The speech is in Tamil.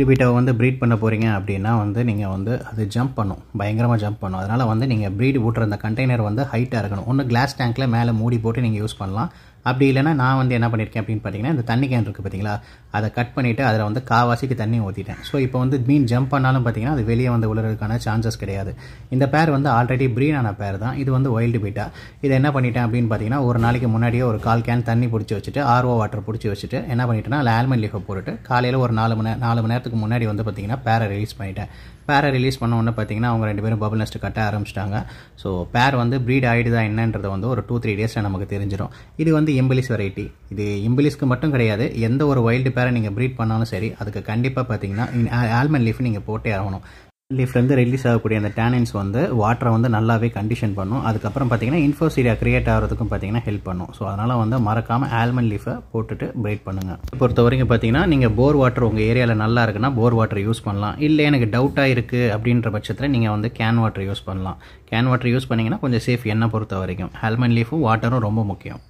லிபிட்டை வந்து ப்ரீட் பண்ண போகிறீங்க அப்படின்னா வந்து நீங்கள் வந்து அது ஜம்ப் பண்ணும் பயங்கரமாக ஜம்ப் பண்ணும் அதனால் வந்து நீங்கள் ப்ரீடு ஊட்டுற அந்த கண்டெய்னர் வந்து ஹைட்டாக இருக்கணும் ஒன்று கிளாஸ் டேங்க்கில் மேலே மூடி போட்டு நீங்கள் யூஸ் பண்ணலாம் அப்படி இல்லைனா நான் வந்து என்ன பண்ணியிருக்கேன் அப்படின்னு பார்த்தீங்கன்னா இந்த தண்ணி கேன் இருக்குது பார்த்தீங்களா அதை கட் பண்ணிவிட்டு அதில் வந்து காவாசிக்கு தண்ணி ஊற்றிட்டேன் ஸோ இப்போ வந்து மீன் ஜம்ப் பண்ணாலும் பார்த்தீங்கன்னா அது வெளியே வந்து உள்ளதுக்கான சான்சஸ் கிடையாது இந்த பேர் வந்து ஆல்ரெடி ப்ரீனான பேர் தான் இது வந்து ஒயில்டு பீட்டா இதை என்ன பண்ணிட்டேன் அப்படின்னு பார்த்தீங்கன்னா ஒரு நாளைக்கு முன்னாடியே ஒரு கால் கேன் தண்ணி பிடிச்சி வச்சுட்டு ஆர்ஓ வாட்டர் பிடிச்சி வச்சுட்டு என்ன பண்ணிட்டேன்னா அதில் ஆல்மண்ட் லீஃபை போட்டுட்டு காலையில் ஒரு நாலு மணி நாலு மணி நேரத்துக்கு முன்னாடி வந்து பார்த்திங்கன்னா பேரை ரிலீஸ் பண்ணிட்டேன் பேரை ரிலீஸ் பண்ண உடனே பார்த்தீங்கன்னா அவங்க ரெண்டு பேரும் பபுள் நெஸ்ட்டு கட்ட ஆரம்பிச்சிட்டாங்க ஸோ பேர் வந்து ப்ரீட் ஆகிடுதா என்னன்றதை வந்து ஒரு டூ த்ரீ டேஸில் நமக்கு தெரிஞ்சிடும் இது வந்து இம்பிலிஸ் வெரைட்டி இது இம்பிலிஸ்க்கு மட்டும் கிடையாது எந்த ஒரு வைல்டு பேரை நீங்கள் ப்ரீட் பண்ணாலும் சரி அதுக்கு கண்டிப்பாக பார்த்தீங்கன்னா ஆல்மண்ட் லீஃப் நீங்கள் போட்டே ஆகணும் லீஃப்லேருந்து ரிலீஸ் ஆகக்கூடிய அந்த டேனின்ஸ் வந்து வாட்டரை வந்து நல்லாவே கண்டிஷன் பண்ணும் அதுக்கப்புறம் பார்த்தீங்கன்னா இன்ஃபோசீரியா கிரியேட் ஆகிறதுக்கும் பார்த்தீங்கன்னா ஹெல்ப் பண்ணும் ஸோ அதனால் வந்து மறக்காமல் ஆல்மண்ட் லீஃபை போட்டுட்டு பிரேட் பண்ணுங்கள் பொறுத்த வரைக்கும் பார்த்தீங்கன்னா நீங்கள் போர் வாட்டர் உங்கள் ஏரியாவில் நல்லா இருக்குன்னா போர் வாட்டர் யூஸ் பண்ணலாம் இல்லை எனக்கு டவுட்டாக இருக்குது அப்படின்ற பட்சத்தில் நீங்கள் வந்து கேன் வாட்டர் யூஸ் பண்ணலாம் கேன் வாட்டர் யூஸ் பண்ணிங்கன்னா கொஞ்சம் சேஃப் என்ன பொறுத்த வரைக்கும் ஆல்மண்ட் லீஃபும் வாட்டரும் ரொம்ப முக்கியம்